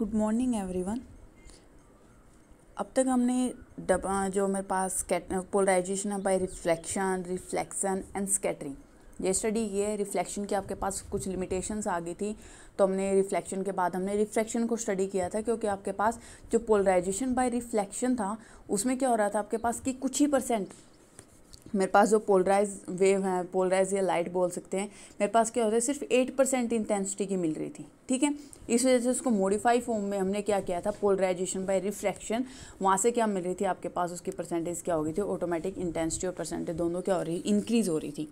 good morning everyone अब तक हमने जो मेरे पास पोलराइजेशन है by reflection reflection and scattering ये स्टडी ये रिफ्लेक्शन की आपके पास कुछ लिमिटेशंस आ गई थी तो हमने रिफ्लेक्शन के बाद हमने रिफ्लेक्शन को स्टडी किया था क्योंकि आपके पास जो पोलराइजेशन बाय रिफ्लेक्शन था उसमें क्या हो रहा था आपके पास कि कुछ ही परसेंट मेरे पास जो पोलराइज वेव है पोलराइज या लाइट बोल सकते हैं मेरे पास क्या होता है सिर्फ एट परसेंट इंटेंसिटी की मिल रही थी ठीक है इस वजह से उसको मॉडिफाई फॉर्म में हमने क्या किया था पोलराइजेशन बाय रिफ्रैक्शन वहाँ से क्या मिल रही थी आपके पास उसकी परसेंटेज क्या हो गई थी ऑटोमेटिक इंटेंसिटी और परसेंटेज दोनों क्या हो रही इंक्रीज हो रही थी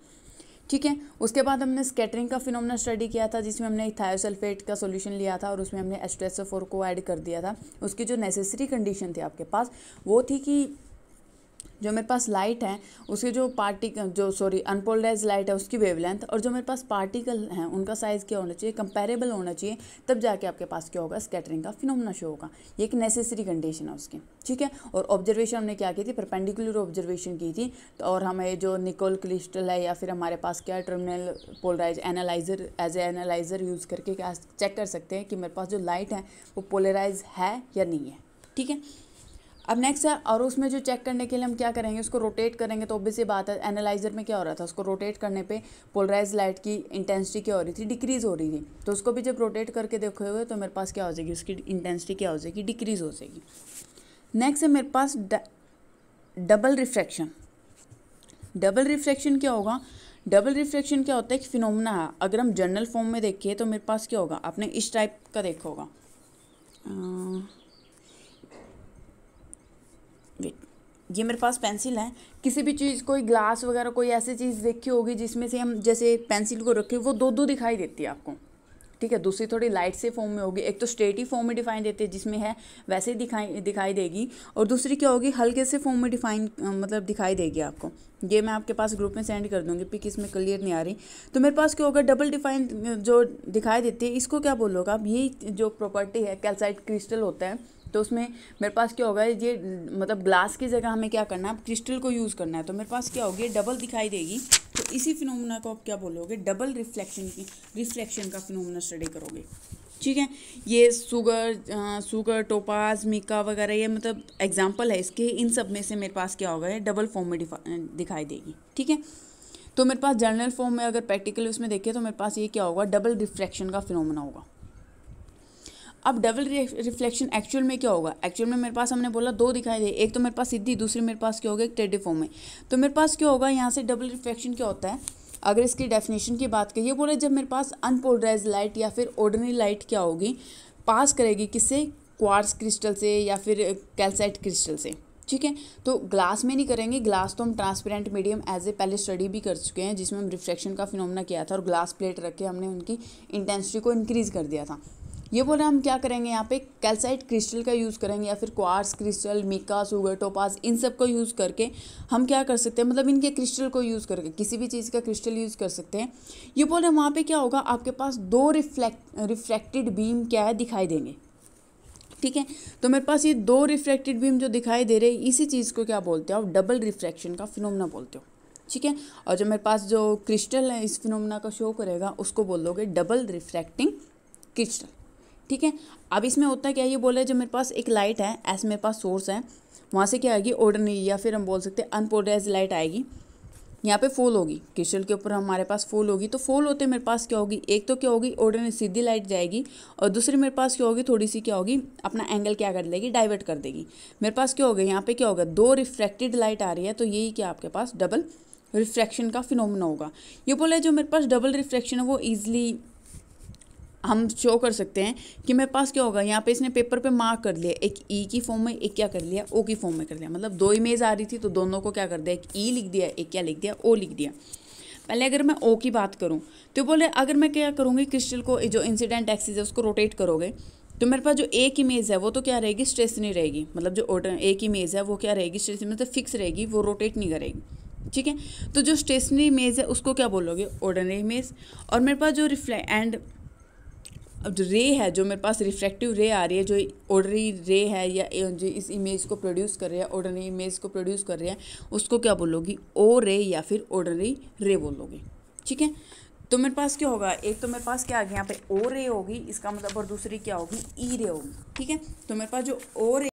ठीक है उसके बाद हमने स्कैटरिंग का फिनोमना स्टडी किया था जिसमें हमने थायोसल्फेट का सॉल्यूशन लिया था और उसमें हमने एस्ट्रेसोफोर को ऐड कर दिया था उसकी जो नेसेसरी कंडीशन थी आपके पास वो थी कि जो मेरे पास लाइट है उसके जो पार्टिकल जो सॉरी अनपोलराइज लाइट है उसकी वेवलेंथ और जो मेरे पास पार्टिकल हैं उनका साइज़ क्या होना चाहिए कंपेरेबल होना चाहिए तब जाके आपके पास क्या होगा स्कैटरिंग का फिनोमना शो होगा ये एक नेसेसरी कंडीशन है उसकी ठीक है और ऑब्जर्वेशन हमने क्या की थी परपेंडिकुलर ऑब्जर्वेशन की थी तो और हमें जो निकोल क्रिस्टल है या फिर हमारे पास क्या terminal polarise analyser as a analyser use करके क्या चेक कर सकते हैं कि मेरे पास जो लाइट है वो पोलराइज है या नहीं है ठीक है अब नेक्स्ट है और उसमें जो चेक करने के लिए हम क्या करेंगे उसको रोटेट करेंगे तो ये बात है एनालाइजर में क्या हो रहा था उसको रोटेट करने पे पोलराइज लाइट की इंटेंसिटी क्या हो रही थी डिक्रीज़ हो रही थी तो उसको भी जब रोटेट करके देखोगे तो मेरे पास क्या हो जाएगी उसकी इंटेंसिटी क्या हो जाएगी डिक्रीज़ हो जाएगी नेक्स्ट है मेरे पास डबल रिफ्रैक्शन डबल रिफ्रैक्शन क्या होगा डबल रिफ्रैक्शन क्या होता है एक फिनोमना है अगर हम जर्नल फॉर्म में देखिए तो मेरे पास क्या होगा आपने इस टाइप का देखा होगा वेट ये मेरे पास पेंसिल है किसी भी चीज़ कोई ग्लास वगैरह कोई ऐसी चीज़ देखी होगी जिसमें से हम जैसे पेंसिल को रखें वो दो दो दिखाई देती है आपको ठीक है दूसरी थोड़ी लाइट से फॉर्म में होगी एक तो स्ट्रेट ही फॉर्म में डिफाइन देती है जिसमें है वैसे ही दिखाई दिखाई देगी और दूसरी क्या होगी हल्के से फॉर्म में डिफाइन मतलब दिखाई देगी आपको ये मैं आपके पास ग्रुप में सेंड कर दूँगी पिक इसमें क्लियर नहीं आ रही तो मेरे पास क्या होगा डबल डिफाइन जो दिखाई देती है इसको क्या बोलोगे आप ये जो प्रॉपर्टी है कैल्साइड क्रिस्टल होता है तो उसमें मेरे पास क्या होगा ये मतलब ग्लास की जगह हमें क्या करना है क्रिस्टल को यूज़ करना है तो मेरे पास क्या होगी डबल दिखाई देगी तो इसी फिनोमना को आप क्या बोलोगे डबल रिफ्लेक्शन की रिफ्लेक्शन का फिनोमुना स्टडी करोगे ठीक है ये सुगर सुगर टोपाज मिका वगैरह ये मतलब एग्जाम्पल है इसके इन सब में से मेरे पास क्या होगा ये डबल फॉर्म में दिखाई देगी ठीक है तो मेरे पास जर्नल फॉर्म में अगर प्रैक्टिकली उसमें देखिए तो मेरे पास ये क्या होगा डबल रिफ्लेक्शन का फिनोमना होगा अब डबल रिफ्लेक्शन एक्चुअल में क्या होगा एक्चुअल में मेरे पास हमने बोला दो दिखाई दे एक तो मेरे पास सीधी दूसरी मेरे पास क्या होगा एक टेडी फॉर्म में तो मेरे पास क्या होगा यहाँ से डबल रिफ्लेक्शन क्या होता है अगर इसकी डेफिनेशन की बात करिए बोले जब मेरे पास अनपोलराइज लाइट या फिर ऑर्डनरी लाइट क्या होगी पास करेगी किससे क्वार्स क्रिस्टल से या फिर कैल्साइट क्रिस्टल से ठीक है तो ग्लास में नहीं करेंगे ग्लास तो हम ट्रांसपेरेंट मीडियम एज ए पहले स्टडी भी कर चुके हैं जिसमें हम रिफ्लेक्शन का फिनोमना किया था और ग्लास प्लेट रख के हमने उनकी इंटेंसिटी को इंक्रीज़ कर दिया था ये बोल रहे हैं हम क्या करेंगे यहाँ पे कैल्साइट क्रिस्टल का यूज़ करेंगे या फिर quartz crystal mica sugar topaz इन सब का यूज़ करके हम क्या कर सकते हैं मतलब इनके क्रिस्टल को यूज़ करके किसी भी चीज़ का क्रिस्टल यूज़ कर सकते हैं ये बोल रहे हैं वहाँ पर क्या होगा आपके पास दो रिफ्लेक्ट रिफ्लेक्टेड बीम क्या है दिखाई देंगे ठीक है तो मेरे पास ये दो रिफ्रैक्टेड बीम जो दिखाई दे रहे इसी चीज़ को क्या बोलते हो आप डबल रिफ्रैक्शन का फिनोमना बोलते हो ठीक है और जो मेरे पास जो क्रिस्टल है इस फिनोमना का शो करेगा उसको बोल दोगे डबल रिफ्रैक्टिंग क्रिस्टल ठीक है अब इसमें होता क्या है ये बोला जो मेरे पास एक लाइट है ऐसे मेरे पास सोर्स है वहाँ से क्या आएगी ऑर्डनरी या फिर हम बोल सकते हैं अनपोलराइज लाइट आएगी यहाँ पे फूल होगी क्रिस्टल के ऊपर हमारे पास फूल होगी तो फोल होते मेरे पास क्या होगी एक तो क्या होगी ऑर्डनरी सीधी लाइट जाएगी और दूसरी मेरे पास क्या होगी थोड़ी सी क्या होगी अपना एंगल क्या कर लेगी डाइवर्ट कर देगी मेरे पास क्या होगा यहाँ पे क्या होगा दो रिफ्रैक्टेड लाइट आ रही है तो यही क्या आपके पास डबल रिफ्रैक्शन का फिनोमिना होगा ये बोला जो मेरे पास डबल रिफ्रैक्शन है वो ईजिली हम शो कर सकते हैं कि मेरे पास क्या होगा यहाँ पे इसने पेपर पे मार्क कर लिया एक ई e की फॉर्म में एक क्या कर लिया ओ की फॉर्म में कर लिया मतलब दो इमेज आ रही थी तो दोनों को क्या कर दिया एक ई e लिख दिया एक क्या लिख दिया ओ लिख दिया पहले अगर मैं ओ की बात करूँ तो बोले अगर मैं क्या करूँगी क्रिस्टल को जो इंसिडेंट एक्सीज है उसको रोटेट करोगे तो मेरे पास जो एक इमेज है वो तो क्या रहेगी नहीं रहेगी मतलब जो एक इमेज है वो क्या रहेगी स्ट्रेस मतलब फिक्स रहेगी वो रोटेट नहीं करेगी ठीक है तो जो स्टेशनरी इमेज है उसको क्या बोलोगे ऑर्डनरी इमेज और मेरे पास जो रिफ्लेक्ट एंड अब जो रे है जो मेरे पास रिफ्रैक्टिव रे आ रही है जो ऑर्डरी रे है या जो इस इमेज को प्रोड्यूस कर रहे हैं ऑर्डरी इमेज को प्रोड्यूस कर रहे हैं उसको क्या बोलोगी ओ रे या फिर ऑर्डरी रे बोलोगे ठीक है तो मेरे पास क्या होगा एक तो मेरे पास क्या आ गया यहाँ पे ओ रे होगी इसका मतलब और दूसरी क्या होगी ई e रे होगी ठीक है तो मेरे पास जो ओ रे